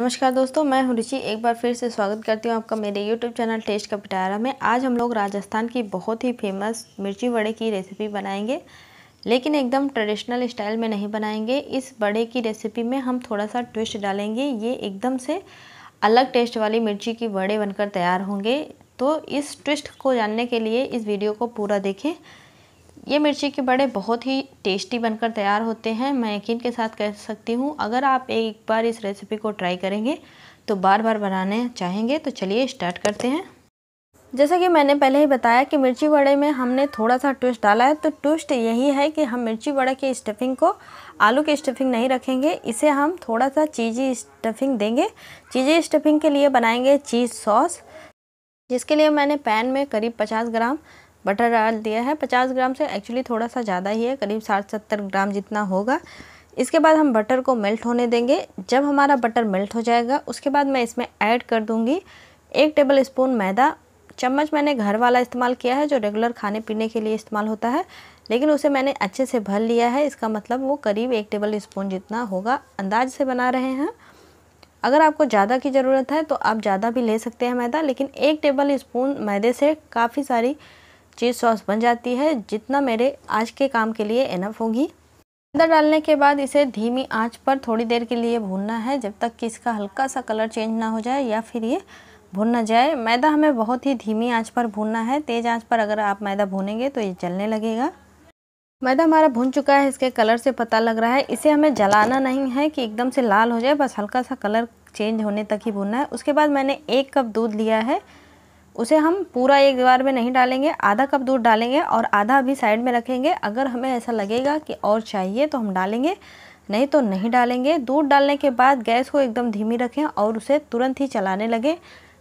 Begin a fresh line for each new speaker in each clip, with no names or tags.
नमस्कार दोस्तों मैं हूँ रुचि एक बार फिर से स्वागत करती हूँ आपका मेरे यूट्यूब चैनल टेस्ट का पिटारा में आज हम लोग राजस्थान की बहुत ही फेमस मिर्ची बड़े की रेसिपी बनाएंगे लेकिन एकदम ट्रेडिशनल स्टाइल में नहीं बनाएंगे इस बड़े की रेसिपी में हम थोड़ा सा ट्विस्ट डालेंगे ये एकदम से अलग टेस्ट वाली मिर्ची की बड़े बनकर तैयार होंगे तो इस ट्विस्ट को जानने के लिए इस वीडियो को पूरा देखें ये मिर्ची के बड़े बहुत ही टेस्टी बनकर तैयार होते हैं मैं यकीन के साथ कह सकती हूँ अगर आप एक बार इस रेसिपी को ट्राई करेंगे तो बार बार बनाने चाहेंगे तो चलिए स्टार्ट करते हैं जैसा कि मैंने पहले ही बताया कि मिर्ची वड़े में हमने थोड़ा सा ट्विस्ट डाला है तो ट्विस्ट यही है कि हम मिर्ची वड़े की स्टफिंग को आलू की स्टफिंग नहीं रखेंगे इसे हम थोड़ा सा चीज़ी स्टफिंग देंगे चीज़ी स्टफिंग के लिए बनाएंगे चीज़ सॉस जिसके लिए मैंने पैन में करीब 50 ग्राम बटर डाल दिया है पचास ग्राम से एक्चुअली थोड़ा सा ज़्यादा ही है करीब साठ सत्तर ग्राम जितना होगा इसके बाद हम बटर को मेल्ट होने देंगे जब हमारा बटर मेल्ट हो जाएगा उसके बाद मैं इसमें ऐड कर दूँगी एक टेबल स्पून मैदा चम्मच मैंने घर वाला इस्तेमाल किया है जो रेगुलर खाने पीने के लिए इस्तेमाल होता है लेकिन उसे मैंने अच्छे से भर लिया है इसका मतलब वो करीब एक टेबल स्पून जितना होगा अंदाज से बना रहे हैं अगर आपको ज़्यादा की ज़रूरत है तो आप ज़्यादा भी ले सकते हैं मैदा लेकिन एक टेबल स्पून मैदे से काफ़ी सारी चीज़ सॉस बन जाती है जितना मेरे आज के काम के लिए एनफ होगी अंदर डालने के बाद इसे धीमी आंच पर थोड़ी देर के लिए भूनना है जब तक कि इसका हल्का सा कलर चेंज ना हो जाए या फिर ये भून ना जाए मैदा हमें बहुत ही धीमी आंच पर भूनना है तेज़ आंच पर अगर आप मैदा भूनेंगे तो ये जलने लगेगा मैदा हमारा भून चुका है इसके कलर से पता लग रहा है इसे हमें जलाना नहीं है कि एकदम से लाल हो जाए बस हल्का सा कलर चेंज होने तक ही भूनना है उसके बाद मैंने एक कप दूध लिया है उसे हम पूरा एक दीवार में नहीं डालेंगे आधा कप दूध डालेंगे और आधा भी साइड में रखेंगे अगर हमें ऐसा लगेगा कि और चाहिए तो हम डालेंगे नहीं तो नहीं डालेंगे दूध डालने के बाद गैस को एकदम धीमी रखें और उसे तुरंत ही चलाने लगें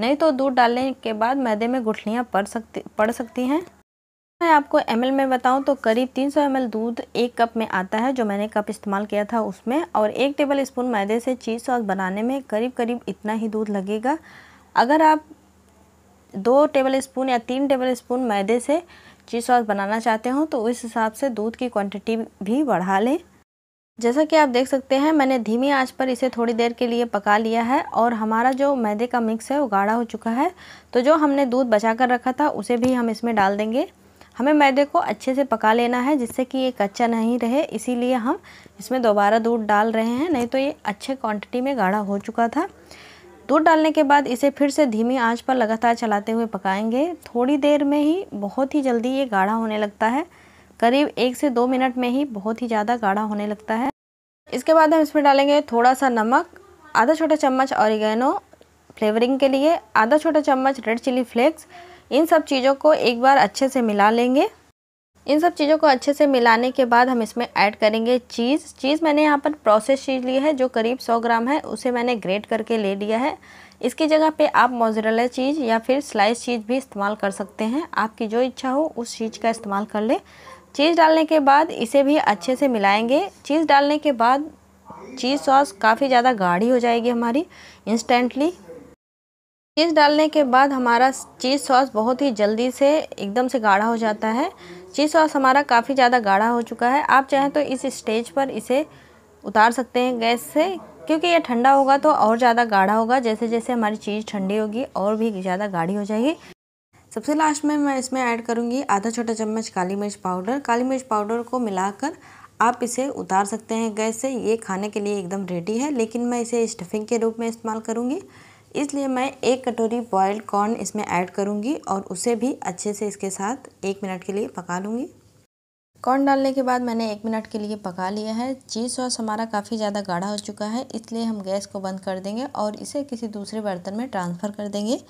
नहीं तो दूध डालने के बाद मैदे में गुठलियाँ पड़ सकती पड़ सकती हैं मैं आपको एम में बताऊं तो करीब 300 सौ दूध एक कप में आता है जो मैंने कप इस्तेमाल किया था उसमें और एक टेबल स्पून मैदे से चीज़ सॉस बनाने में करीब करीब इतना ही दूध लगेगा अगर आप दो टेबल स्पून या तीन टेबल स्पून मैदे से चीज़ सॉस बनाना चाहते हो तो उस हिसाब से दूध की क्वांटिटी भी बढ़ा लें जैसा कि आप देख सकते हैं मैंने धीमी आंच पर इसे थोड़ी देर के लिए पका लिया है और हमारा जो मैदे का मिक्स है वो गाढ़ा हो चुका है तो जो हमने दूध बचा कर रखा था उसे भी हम इसमें डाल देंगे हमें मैदे को अच्छे से पका लेना है जिससे कि ये कच्चा नहीं रहे इसीलिए हम इसमें दोबारा दूध डाल रहे हैं नहीं तो ये अच्छे क्वांटिटी में गाढ़ा हो चुका था दूध डालने के बाद इसे फिर से धीमी आंच पर लगातार चलाते हुए पकाएंगे थोड़ी देर में ही बहुत ही जल्दी ये गाढ़ा होने लगता है करीब एक से दो मिनट में ही बहुत ही ज़्यादा गाढ़ा होने लगता है इसके बाद हम इसमें डालेंगे थोड़ा सा नमक आधा छोटा चम्मच ऑरिगेनो फ्लेवरिंग के लिए आधा छोटा चम्मच रेड चिली फ्लेक्स इन सब चीज़ों को एक बार अच्छे से मिला लेंगे इन सब चीज़ों को अच्छे से मिलाने के बाद हम इसमें ऐड करेंगे चीज़ चीज़ मैंने यहाँ पर प्रोसेस चीज़ ली है जो करीब 100 ग्राम है उसे मैंने ग्रेट करके ले लिया है इसकी जगह पे आप मोजरेला चीज़ या फिर स्लाइस चीज़ भी इस्तेमाल कर सकते हैं आपकी जो इच्छा हो उस चीज़ का इस्तेमाल कर ले चीज़ डालने के बाद इसे भी अच्छे से मिलाएँगे चीज़ डालने के बाद चीज़ सॉस काफ़ी ज़्यादा गाढ़ी हो जाएगी हमारी इंस्टेंटली चीज़ डालने के बाद हमारा चीज़ सॉस बहुत ही जल्दी से एकदम से गाढ़ा हो जाता है चीज़ सॉस हमारा काफ़ी ज़्यादा गाढ़ा हो चुका है आप चाहें तो इस स्टेज पर इसे उतार सकते हैं गैस से क्योंकि ये ठंडा होगा तो और ज़्यादा गाढ़ा होगा जैसे जैसे हमारी चीज़ ठंडी होगी और भी ज़्यादा गाढ़ी हो जाएगी सबसे लास्ट में मैं इसमें ऐड करूँगी आधा छोटा चम्मच काली मिर्च पाउडर काली मिर्च पाउडर को मिलाकर आप इसे उतार सकते हैं गैस से ये खाने के लिए एकदम रेडी है लेकिन मैं इसे स्टफिंग के रूप में इस्तेमाल करूँगी इसलिए मैं एक कटोरी बॉयल्ड कॉर्न इसमें ऐड करूँगी और उसे भी अच्छे से इसके साथ एक मिनट के लिए पका लूँगी कॉर्न डालने के बाद मैंने एक मिनट के लिए पका लिया है चीज़ सॉस हमारा काफ़ी ज़्यादा गाढ़ा हो चुका है इसलिए हम गैस को बंद कर देंगे और इसे किसी दूसरे बर्तन में ट्रांसफ़र कर देंगे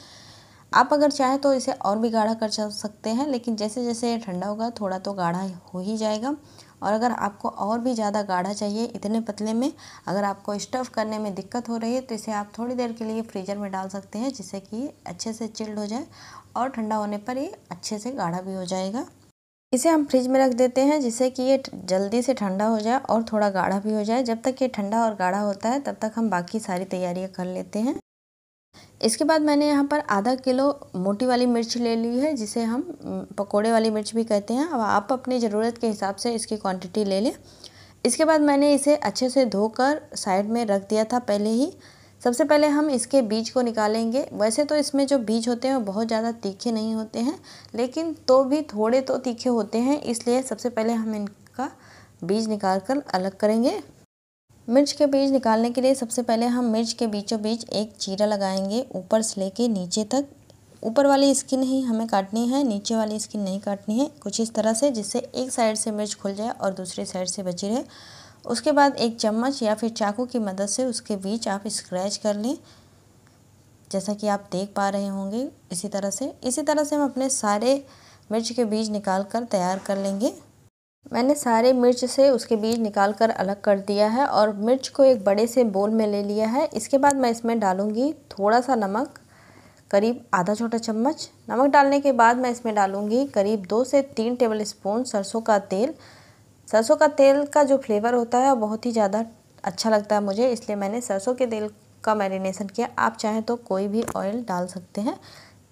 आप अगर चाहें तो इसे और भी गाढ़ा कर सकते हैं लेकिन जैसे जैसे ये ठंडा होगा थोड़ा तो गाढ़ा हो ही जाएगा और अगर आपको और भी ज़्यादा गाढ़ा चाहिए इतने पतले में अगर आपको स्टफ़ करने में दिक्कत हो रही है तो इसे आप थोड़ी देर के लिए फ्रीजर में डाल सकते हैं जिससे कि अच्छे से चिल्ड हो जाए और ठंडा होने पर ये अच्छे से गाढ़ा भी हो जाएगा इसे हम फ्रिज में रख देते हैं जिससे कि ये जल्दी से ठंडा हो जाए और थोड़ा गाढ़ा भी हो जाए जब तक ये ठंडा और गाढ़ा होता है तब तक हम बाकी सारी तैयारियाँ कर लेते हैं इसके बाद मैंने यहाँ पर आधा किलो मोटी वाली मिर्च ले ली है जिसे हम पकोड़े वाली मिर्च भी कहते हैं अब आप अपनी ज़रूरत के हिसाब से इसकी क्वांटिटी ले लें इसके बाद मैंने इसे अच्छे से धोकर साइड में रख दिया था पहले ही सबसे पहले हम इसके बीज को निकालेंगे वैसे तो इसमें जो बीज होते हैं वो बहुत ज़्यादा तीखे नहीं होते हैं लेकिन तो भी थोड़े तो तीखे होते हैं इसलिए सबसे पहले हम इनका बीज निकाल कर अलग करेंगे मिर्च के बीज निकालने के लिए सबसे पहले हम मिर्च के बीचों बीच एक चीरा लगाएंगे ऊपर से लेके नीचे तक ऊपर वाली स्किन ही हमें काटनी है नीचे वाली स्किन नहीं काटनी है कुछ इस तरह से जिससे एक साइड से मिर्च खुल जाए और दूसरे साइड से बची रहे उसके बाद एक चम्मच या फिर चाकू की मदद से उसके बीच आप स्क्रैच कर लें जैसा कि आप देख पा रहे होंगे इसी तरह से इसी तरह से हम अपने सारे मिर्च के बीज निकाल कर तैयार कर लेंगे मैंने सारे मिर्च से उसके बीज निकाल कर अलग कर दिया है और मिर्च को एक बड़े से बोल में ले लिया है इसके बाद मैं इसमें डालूँगी थोड़ा सा नमक करीब आधा छोटा चम्मच नमक डालने के बाद मैं इसमें डालूँगी करीब दो से तीन टेबल स्पून सरसों का तेल सरसों का तेल का जो फ्लेवर होता है बहुत ही ज़्यादा अच्छा लगता है मुझे इसलिए मैंने सरसों के तेल का मैरिनेशन किया आप चाहें तो कोई भी ऑयल डाल सकते हैं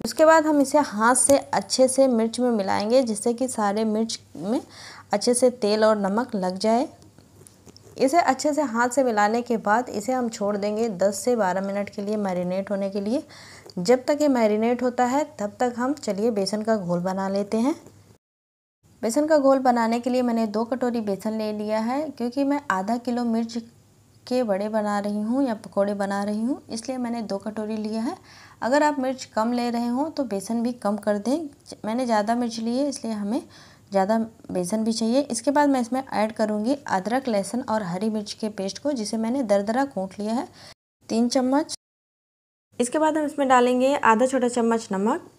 उसके बाद हम इसे हाथ से अच्छे से मिर्च में मिलाएंगे जिससे कि सारे मिर्च में अच्छे से तेल और नमक लग जाए इसे अच्छे से हाथ से मिलाने के बाद इसे हम छोड़ देंगे 10 से 12 मिनट के लिए मैरिनेट होने के लिए जब तक ये मैरिनेट होता है तब तक हम चलिए बेसन का घोल बना लेते हैं बेसन का घोल बनाने के लिए मैंने दो कटोरी बेसन ले लिया है क्योंकि मैं आधा किलो मिर्च के बड़े बना रही हूँ या पकौड़े बना रही हूँ इसलिए मैंने दो कटोरी लिया है अगर आप मिर्च कम ले रहे हों तो बेसन भी कम कर दें मैंने ज़्यादा मिर्च ली है इसलिए हमें ज़्यादा बेसन भी चाहिए इसके बाद मैं इसमें ऐड करूँगी अदरक लहसुन और हरी मिर्च के पेस्ट को जिसे मैंने दरदरा कूट लिया है तीन चम्मच इसके बाद हम इसमें डालेंगे आधा छोटा चम्मच नमक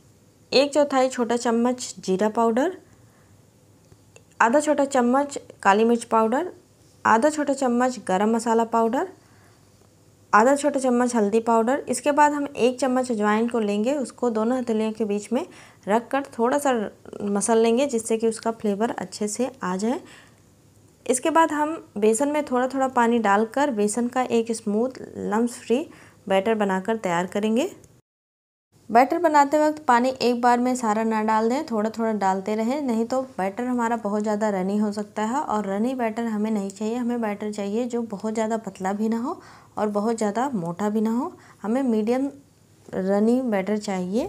एक चौथाई छोटा चम्मच जीरा पाउडर आधा छोटा चम्मच काली मिर्च पाउडर आधा छोटा चम्मच गरम मसाला पाउडर आधा छोटा चम्मच हल्दी पाउडर इसके बाद हम एक चम्मच अजवाइन को लेंगे उसको दोनों हथेलियों के बीच में रख कर थोड़ा सा मसल लेंगे जिससे कि उसका फ्लेवर अच्छे से आ जाए इसके बाद हम बेसन में थोड़ा थोड़ा पानी डालकर बेसन का एक स्मूथ लम्स फ्री बैटर बनाकर तैयार करेंगे बैटर बनाते वक्त पानी एक बार में सारा ना डाल दें थोड़ा थोड़ा डालते रहें नहीं तो बैटर हमारा बहुत ज़्यादा रनी हो सकता है और रनी बैटर हमें नहीं चाहिए हमें बैटर चाहिए जो बहुत ज़्यादा पतला भी ना हो और बहुत ज़्यादा मोटा भी ना हो हमें मीडियम रनी बैटर चाहिए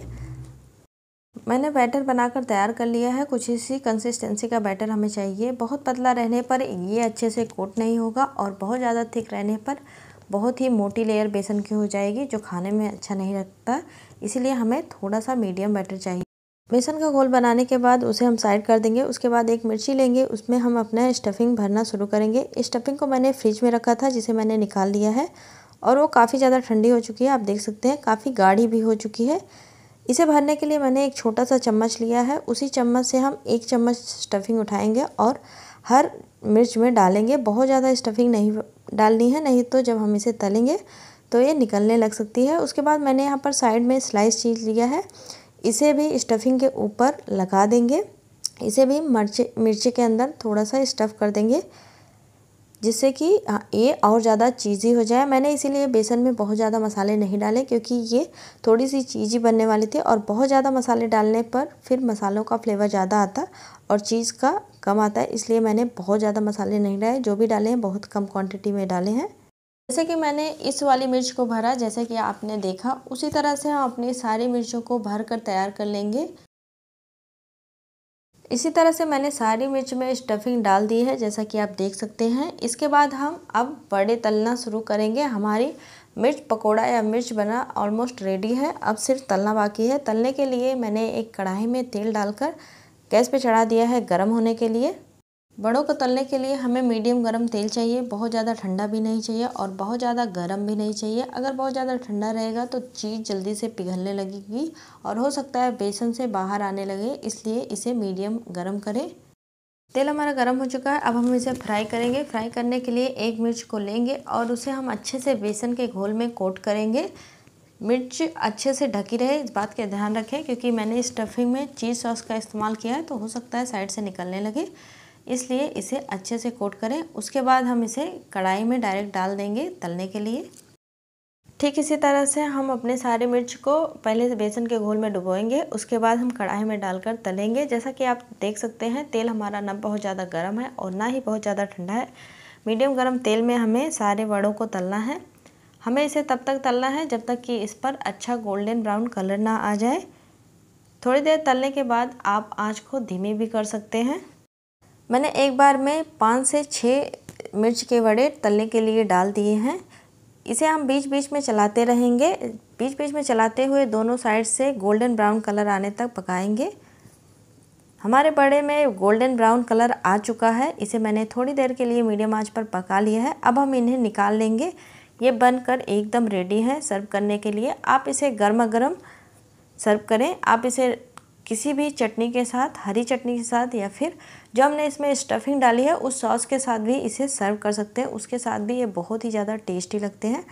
मैंने बैटर बनाकर तैयार कर लिया है कुछ इसी कंसिस्टेंसी का बैटर हमें चाहिए बहुत पतला रहने पर ये अच्छे से कोट नहीं होगा और बहुत ज़्यादा थिक रहने पर बहुत ही मोटी लेयर बेसन की हो जाएगी जो खाने में अच्छा नहीं लगता इसीलिए हमें थोड़ा सा मीडियम बैटर चाहिए बेसन का गोल बनाने के बाद उसे हम साइड कर देंगे उसके बाद एक मिर्ची लेंगे उसमें हम अपना स्टफिंग भरना शुरू करेंगे स्टफिंग को मैंने फ्रिज में रखा था जिसे मैंने निकाल लिया है और वो काफ़ी ज़्यादा ठंडी हो चुकी है आप देख सकते हैं काफ़ी गाढ़ी भी हो चुकी है इसे भरने के लिए मैंने एक छोटा सा चम्मच लिया है उसी चम्मच से हम एक चम्मच स्टफिंग उठाएंगे और हर मिर्च में डालेंगे बहुत ज़्यादा स्टफिंग नहीं डालनी है नहीं तो जब हम इसे तलेंगे तो ये निकलने लग सकती है उसके बाद मैंने यहाँ पर साइड में स्लाइस चीज़ लिया है इसे भी स्टफिंग के ऊपर लगा देंगे इसे भी मिर्च मिर्ची के अंदर थोड़ा सा स्टफ़ कर देंगे जिससे कि ये और ज़्यादा चीज़ी हो जाए मैंने इसीलिए बेसन में बहुत ज़्यादा मसाले नहीं डाले क्योंकि ये थोड़ी सी चीज़ी बनने वाली थी और बहुत ज़्यादा मसाले डालने पर फिर मसालों का फ्लेवर ज़्यादा आता और चीज़ का कम आता है इसलिए मैंने बहुत ज़्यादा मसाले नहीं डाले जो भी डाले हैं बहुत कम क्वान्टिटी में डाले हैं जैसे कि मैंने इस वाली मिर्च को भरा जैसे कि आपने देखा उसी तरह से हम अपनी सारी मिर्चों को भर कर तैयार कर लेंगे इसी तरह से मैंने सारी मिर्च में स्टफिंग डाल दी है जैसा कि आप देख सकते हैं इसके बाद हम अब बड़े तलना शुरू करेंगे हमारी मिर्च पकोड़ा या मिर्च बना ऑलमोस्ट रेडी है अब सिर्फ तलना बाकी है तलने के लिए मैंने एक कढ़ाई में तेल डालकर गैस पे चढ़ा दिया है गर्म होने के लिए बड़ों को तलने के लिए हमें मीडियम गर्म तेल चाहिए बहुत ज़्यादा ठंडा भी नहीं चाहिए और बहुत ज़्यादा गर्म भी नहीं चाहिए अगर बहुत ज़्यादा ठंडा रहेगा तो चीज़ जल्दी से पिघलने लगेगी और हो सकता है बेसन से बाहर आने लगे इसलिए इसे मीडियम गर्म करें तेल हमारा गर्म हो चुका है अब हम इसे फ्राई करेंगे फ्राई करने के लिए एक मिर्च को लेंगे और उसे हम अच्छे से बेसन के घोल में कोट करेंगे मिर्च अच्छे से ढकी रहे इस बात का ध्यान रखें क्योंकि मैंने स्टफिंग में चीज़ सॉस का इस्तेमाल किया है तो हो सकता है साइड से निकलने लगे इसलिए इसे अच्छे से कोट करें उसके बाद हम इसे कढ़ाई में डायरेक्ट डाल देंगे तलने के लिए ठीक इसी तरह से हम अपने सारे मिर्च को पहले से बेसन के घोल में डुबोएंगे उसके बाद हम कढ़ाई में डालकर तलेंगे जैसा कि आप देख सकते हैं तेल हमारा ना बहुत ज़्यादा गर्म है और ना ही बहुत ज़्यादा ठंडा है मीडियम गर्म तेल में हमें सारे वड़ों को तलना है हमें इसे तब तक तलना है जब तक कि इस पर अच्छा गोल्डन ब्राउन कलर ना आ जाए थोड़ी देर तलने के बाद आप आँच को धीमी भी कर सकते हैं मैंने एक बार में पाँच से छः मिर्च के वड़े तलने के लिए डाल दिए हैं इसे हम बीच बीच में चलाते रहेंगे बीच बीच में चलाते हुए दोनों साइड से गोल्डन ब्राउन कलर आने तक पकाएंगे हमारे बड़े में गोल्डन ब्राउन कलर आ चुका है इसे मैंने थोड़ी देर के लिए मीडियम आंच पर पका लिया है अब हम इन्हें निकाल लेंगे ये बनकर एकदम रेडी है सर्व करने के लिए आप इसे गर्मा गर्म सर्व करें आप इसे किसी भी चटनी के साथ हरी चटनी के साथ या फिर जो हमने इसमें स्टफिंग डाली है उस सॉस के साथ भी इसे सर्व कर सकते हैं उसके साथ भी ये बहुत ही ज़्यादा टेस्टी लगते हैं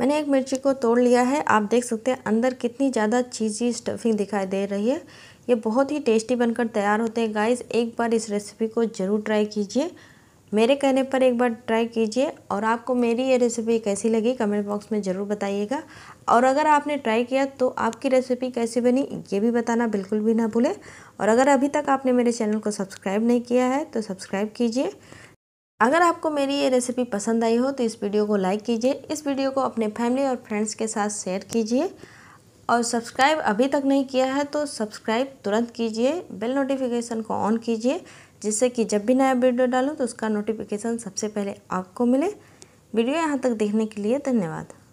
मैंने एक मिर्ची को तोड़ लिया है आप देख सकते हैं अंदर कितनी ज़्यादा चीज़ी स्टफिंग दिखाई दे रही है ये बहुत ही टेस्टी बनकर तैयार होते हैं गाइस एक बार इस रेसिपी को ज़रूर ट्राई कीजिए मेरे कहने पर एक बार ट्राई कीजिए और आपको मेरी ये रेसिपी कैसी लगी कमेंट बॉक्स में ज़रूर बताइएगा और अगर आपने ट्राई किया तो आपकी रेसिपी कैसी बनी ये भी बताना बिल्कुल भी ना भूलें और अगर अभी तक आपने मेरे चैनल को सब्सक्राइब नहीं किया है तो सब्सक्राइब कीजिए अगर आपको मेरी ये रेसिपी पसंद आई हो तो इस वीडियो को लाइक कीजिए इस वीडियो को अपने फैमिली और फ्रेंड्स के साथ शेयर कीजिए और सब्सक्राइब अभी तक नहीं किया है तो सब्सक्राइब तुरंत कीजिए बेल नोटिफिकेशन को ऑन कीजिए जिससे कि जब भी नया वीडियो डालूँ तो उसका नोटिफिकेशन सबसे पहले आपको मिले वीडियो यहाँ तक देखने के लिए धन्यवाद